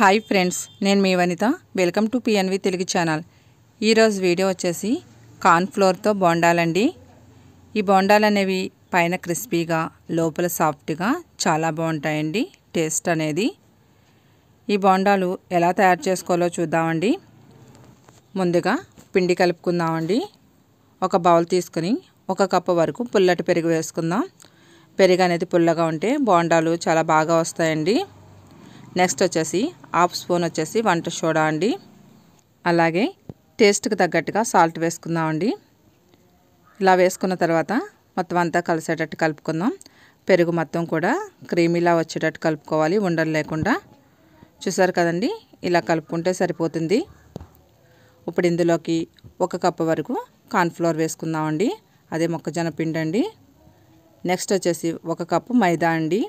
hi friends నేను మీ Vanitha welcome to PNV Telugu channel ఈరోజు వీడియో వచ్చేసి కార్న్ఫ్లోర్తో బోండాలండి ఈ బోండాలు అనేవి పైన క్రిస్పీగా లోపల సాఫ్ట్గా చాలా బాగుంటాయండి టేస్ట్ అనేది ఈ బోండాలు ఎలా తయారు చేసుకోవాలో చూద్దామండి ముందుగా పిండి కలుపుకుందామండి ఒక బౌల్ తీసుకుని ఒక కప్పు వరకు పుల్లటి పెరుగు వేసుకుందాం పెరుగు అనేది పుల్లగా ఉంటే బోండాలు చాలా బాగా వస్తాయండి నెక్స్ట్ వచ్చేసి హాఫ్ స్పూన్ వచ్చేసి వంట సోడా అండి అలాగే టేస్ట్కి తగ్గట్టుగా సాల్ట్ వేసుకుందామండి ఇలా వేసుకున్న తర్వాత మొత్తం అంతా కలిసేటట్టు కలుపుకుందాం పెరుగు మొత్తం కూడా క్రీమీలా వచ్చేటట్టు కలుపుకోవాలి ఉండలు లేకుండా చూసారు కదండి ఇలా కలుపుకుంటే సరిపోతుంది ఇప్పుడు ఇందులోకి ఒక కప్పు వరకు కార్న్ఫ్లోర్ వేసుకుందామండి అదే మొక్కజొన్న పిండి అండి నెక్స్ట్ వచ్చేసి ఒక కప్పు మైదా అండి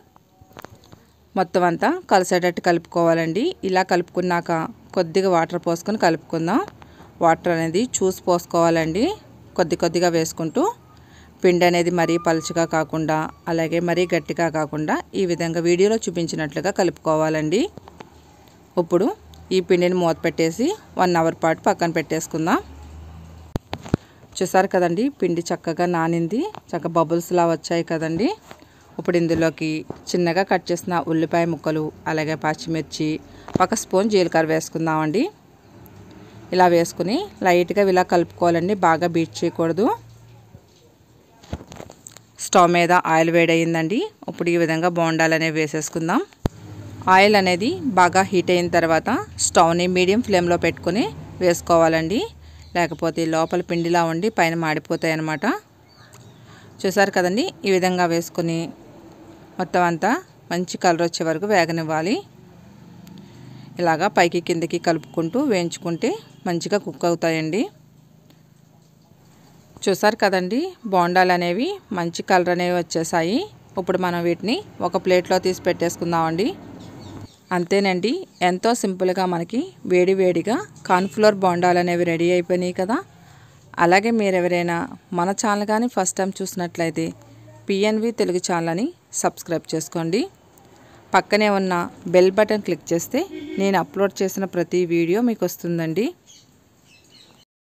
మొత్తం అంతా కలిసేటట్టు కలుపుకోవాలండి ఇలా కలుపుకున్నాక కొద్దిగా వాటర్ పోసుకొని కలుపుకుందాం వాటర్ అనేది చూసి పోసుకోవాలండి కొద్ది కొద్దిగా వేసుకుంటూ పిండి అనేది మరీ పలుచగా కాకుండా అలాగే మరీ గట్టిగా కాకుండా ఈ విధంగా వీడియోలో చూపించినట్లుగా కలుపుకోవాలండి ఇప్పుడు ఈ పిండిని మూత పెట్టేసి వన్ అవర్ పాటు పక్కన పెట్టేసుకుందాం చూసారు కదండి పిండి చక్కగా నానింది చక్కగా బబుల్స్లా వచ్చాయి కదండి ఇప్పుడు ఇందులోకి చిన్నగా కట్ చేసిన ఉల్లిపాయ ముక్కలు అలాగే పచ్చిమిర్చి ఒక స్పూన్ జీలకర్ర వేసుకుందామండి ఇలా వేసుకుని లైట్గా ఇలా కలుపుకోవాలండి బాగా బీట్ చేయకూడదు స్టవ్ మీద ఆయిల్ వేడయిందండి ఇప్పుడు ఈ విధంగా బోండాలు అనేవి వేసేసుకుందాం ఆయిల్ అనేది బాగా హీట్ అయిన తర్వాత స్టవ్ని మీడియం ఫ్లేమ్లో పెట్టుకొని వేసుకోవాలండి లేకపోతే లోపల పిండిలా ఉండి పైన మాడిపోతాయి అన్నమాట చూసారు కదండి ఈ విధంగా వేసుకొని మొత్తం అంతా మంచి కలర్ వచ్చే వరకు వేగనివ్వాలి ఇలాగా పైకి కిందకి కలుపుకుంటూ వేయించుకుంటే మంచిగా కుక్ అవుతాయండి చూసారు కదండి బోండాలు అనేవి మంచి కలర్ అనేవి వచ్చేసాయి ఇప్పుడు మనం వీటిని ఒక ప్లేట్లో తీసి పెట్టేసుకుందామండి అంతేనండి ఎంతో సింపుల్గా మనకి వేడి వేడిగా కాన్ఫ్లోర్ బోండాలు అనేవి రెడీ అయిపోయినాయి కదా అలాగే మీరు ఎవరైనా మన ఛానల్ కానీ ఫస్ట్ టైం చూసినట్లయితే పిఎన్వి తెలుగు ఛానల్ని సబ్స్క్రైబ్ చేసుకోండి పక్కనే ఉన్న బెల్ బటన్ క్లిక్ చేస్తే నేను అప్లోడ్ చేసిన ప్రతి వీడియో మీకు వస్తుందండి